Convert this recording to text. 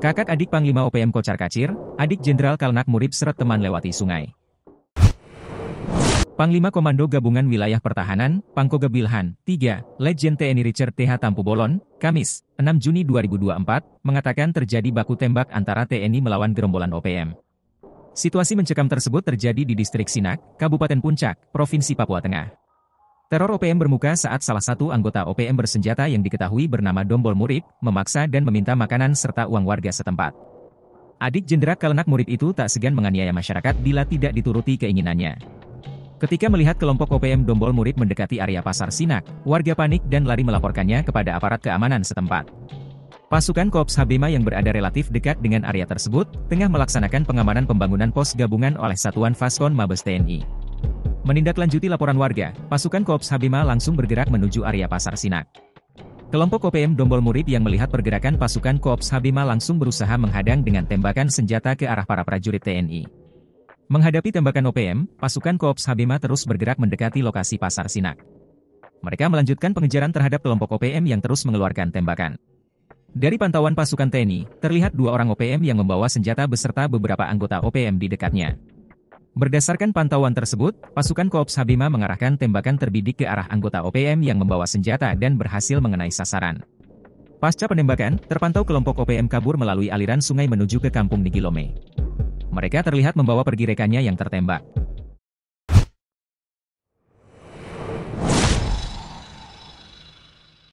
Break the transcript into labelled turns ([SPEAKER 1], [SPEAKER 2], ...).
[SPEAKER 1] Kakak adik Panglima OPM Kocar Kacir, adik Jenderal Kalnak Murib seret teman lewati sungai. Panglima Komando Gabungan Wilayah Pertahanan, Pangkoga Bilhan, 3, Legend TNI Richard TH Tampu Bolon, Kamis, 6 Juni 2024, mengatakan terjadi baku tembak antara TNI melawan gerombolan OPM. Situasi mencekam tersebut terjadi di distrik Sinak, Kabupaten Puncak, Provinsi Papua Tengah. Teror OPM bermuka saat salah satu anggota OPM bersenjata yang diketahui bernama Dombol Murid, memaksa dan meminta makanan serta uang warga setempat. Adik jenderal kelenak murid itu tak segan menganiaya masyarakat bila tidak dituruti keinginannya. Ketika melihat kelompok OPM Dombol Murid mendekati area pasar Sinak, warga panik dan lari melaporkannya kepada aparat keamanan setempat. Pasukan Kops Habema yang berada relatif dekat dengan area tersebut, tengah melaksanakan pengamanan pembangunan pos gabungan oleh Satuan Faskon Mabes TNI. Menindaklanjuti laporan warga, pasukan Koops Habima langsung bergerak menuju area pasar Sinak. Kelompok OPM Dombol Murid yang melihat pergerakan pasukan Koops Habima langsung berusaha menghadang dengan tembakan senjata ke arah para prajurit TNI. Menghadapi tembakan OPM, pasukan Koops Habima terus bergerak mendekati lokasi pasar Sinak. Mereka melanjutkan pengejaran terhadap kelompok OPM yang terus mengeluarkan tembakan. Dari pantauan pasukan TNI, terlihat dua orang OPM yang membawa senjata beserta beberapa anggota OPM di dekatnya. Berdasarkan pantauan tersebut, pasukan Koops Habima mengarahkan tembakan terbidik ke arah anggota OPM yang membawa senjata dan berhasil mengenai sasaran. Pasca penembakan, terpantau kelompok OPM kabur melalui aliran sungai menuju ke kampung Nigilome. Mereka terlihat membawa pergi rekannya yang tertembak.